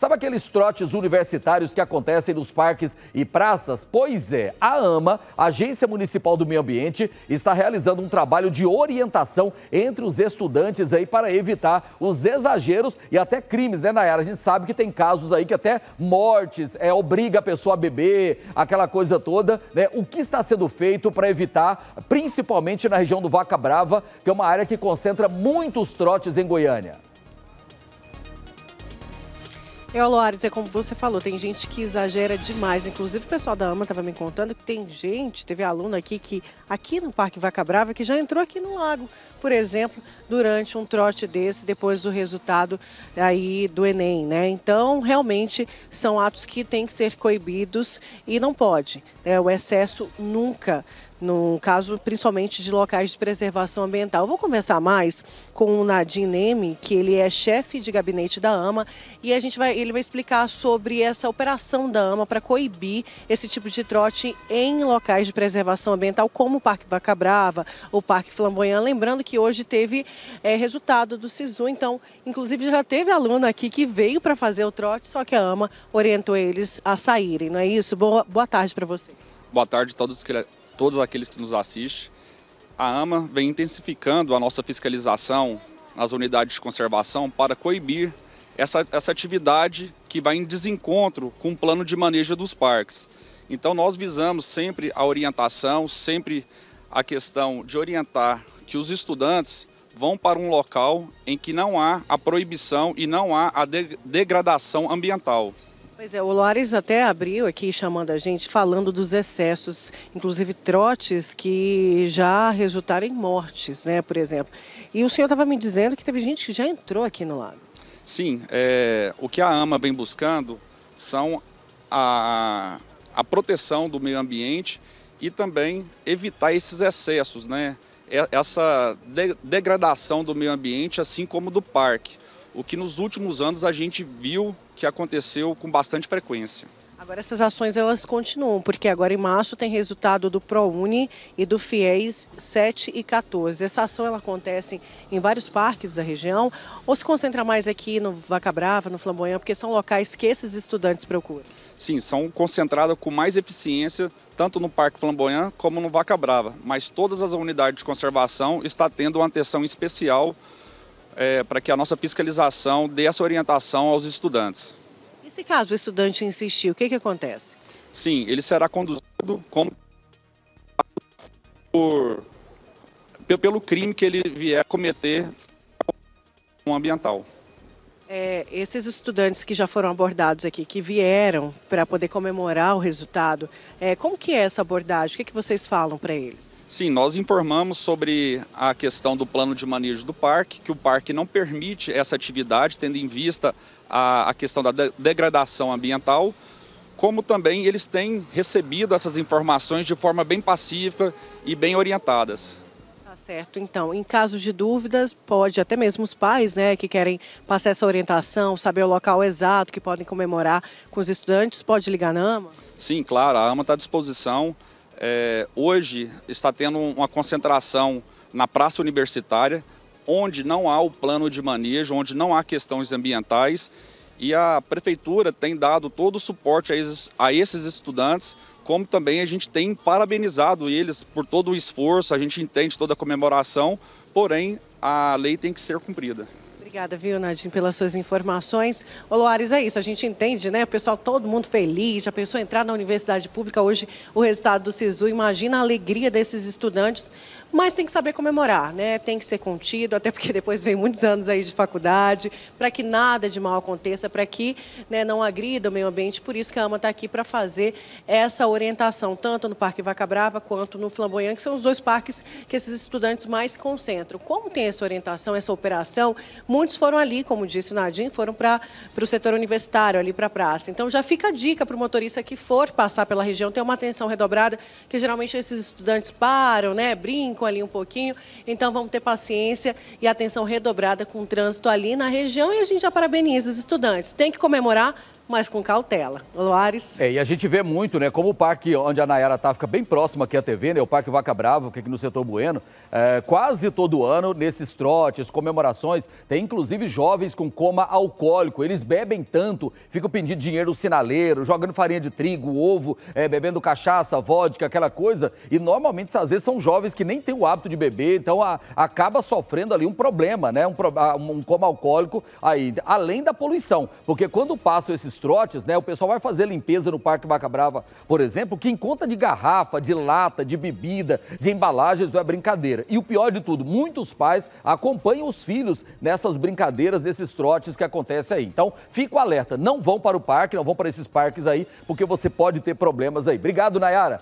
Sabe aqueles trotes universitários que acontecem nos parques e praças? Pois é, a AMA, Agência Municipal do Meio Ambiente, está realizando um trabalho de orientação entre os estudantes aí para evitar os exageros e até crimes, né, Nayara? A gente sabe que tem casos aí que até mortes, é, obriga a pessoa a beber, aquela coisa toda, né? O que está sendo feito para evitar, principalmente na região do Vaca Brava, que é uma área que concentra muitos trotes em Goiânia? É, Loares, é como você falou, tem gente que exagera demais. Inclusive, o pessoal da AMA estava me contando que tem gente, teve aluna aqui que, aqui no Parque Vaca Brava, que já entrou aqui no lago, por exemplo, durante um trote desse, depois do resultado aí do Enem, né? Então, realmente, são atos que têm que ser coibidos e não pode. Né? O excesso nunca no caso principalmente de locais de preservação ambiental. vou começar mais com o Nadim Neme, que ele é chefe de gabinete da AMA, e a gente vai, ele vai explicar sobre essa operação da AMA para coibir esse tipo de trote em locais de preservação ambiental, como o Parque Vaca Brava, o Parque Flamboyant. Lembrando que hoje teve é, resultado do SISU, então, inclusive já teve aluno aqui que veio para fazer o trote, só que a AMA orientou eles a saírem, não é isso? Boa, boa tarde para você. Boa tarde a todos que todos aqueles que nos assistem. A AMA vem intensificando a nossa fiscalização nas unidades de conservação para coibir essa, essa atividade que vai em desencontro com o plano de manejo dos parques. Então, nós visamos sempre a orientação, sempre a questão de orientar que os estudantes vão para um local em que não há a proibição e não há a degradação ambiental. Pois é, o Loares até abriu aqui chamando a gente, falando dos excessos, inclusive trotes que já resultaram em mortes, né, por exemplo. E o senhor estava me dizendo que teve gente que já entrou aqui no lago. Sim, é, o que a AMA vem buscando são a, a proteção do meio ambiente e também evitar esses excessos, né? É, essa degradação do meio ambiente, assim como do parque o que nos últimos anos a gente viu que aconteceu com bastante frequência. Agora essas ações elas continuam, porque agora em março tem resultado do ProUni e do FIES 7 e 14. Essa ação ela acontece em vários parques da região ou se concentra mais aqui no Vaca Brava, no Flamboyant, porque são locais que esses estudantes procuram? Sim, são concentradas com mais eficiência tanto no Parque Flamboyant como no Vaca Brava, mas todas as unidades de conservação estão tendo uma atenção especial é, para que a nossa fiscalização dê essa orientação aos estudantes. E se caso o estudante insistir, o que, que acontece? Sim, ele será conduzido como por, pelo crime que ele vier cometer ambiental. É, esses estudantes que já foram abordados aqui, que vieram para poder comemorar o resultado, é, como que é essa abordagem? O que, é que vocês falam para eles? Sim, nós informamos sobre a questão do plano de manejo do parque, que o parque não permite essa atividade, tendo em vista a, a questão da de degradação ambiental, como também eles têm recebido essas informações de forma bem pacífica e bem orientadas. Tá certo. Então, em caso de dúvidas, pode até mesmo os pais, né, que querem passar essa orientação, saber o local exato que podem comemorar com os estudantes, pode ligar na AMA? Sim, claro. A AMA está à disposição. É, hoje está tendo uma concentração na praça universitária, onde não há o plano de manejo, onde não há questões ambientais e a prefeitura tem dado todo o suporte a esses, estudantes, como também a gente tem parabenizado eles por todo o esforço, a gente entende toda a comemoração, porém a lei tem que ser cumprida. Obrigada, viu, pelas suas informações. Ô, Luares, é isso, a gente entende, né? O pessoal, todo mundo feliz, já pensou entrar na universidade pública hoje, o resultado do SISU. Imagina a alegria desses estudantes mas tem que saber comemorar, né? Tem que ser contido, até porque depois vem muitos anos aí de faculdade, para que nada de mal aconteça, para que né, não agrida o meio ambiente. Por isso que a AMA está aqui para fazer essa orientação, tanto no Parque Vaca Brava quanto no Flamboyant, que são os dois parques que esses estudantes mais concentram. Como tem essa orientação, essa operação, muitos foram ali, como disse o Nadim, foram para o setor universitário, ali para a praça. Então já fica a dica para o motorista que for passar pela região, ter uma atenção redobrada, que geralmente esses estudantes param, né, brincam, ali um pouquinho. Então vamos ter paciência e atenção redobrada com o trânsito ali na região. E a gente já parabeniza os estudantes. Tem que comemorar, mas com cautela. Loares. É, e a gente vê muito, né? Como o parque onde a Nayara tá fica bem próximo aqui à TV, né? O Parque Vaca Brava, que é aqui no setor Bueno. É, quase todo ano, nesses trotes, comemorações, tem inclusive jovens com coma alcoólico. Eles bebem tanto, ficam pedindo dinheiro no sinaleiro, jogando farinha de trigo, ovo, é, bebendo cachaça, vodka, aquela coisa. E normalmente, às vezes, são jovens que nem têm o hábito de beber, então a, acaba sofrendo ali um problema, né? Um, ah, um coma alcoólico aí, além da poluição. Porque quando passam esses trotes, né? O pessoal vai fazer limpeza no Parque Vaca Brava, por exemplo, que em conta de garrafa, de lata, de bebida, de embalagens, não é brincadeira. E o pior de tudo, muitos pais acompanham os filhos nessas brincadeiras, esses trotes que acontecem aí. Então, fico alerta, não vão para o parque, não vão para esses parques aí, porque você pode ter problemas aí. Obrigado, Nayara.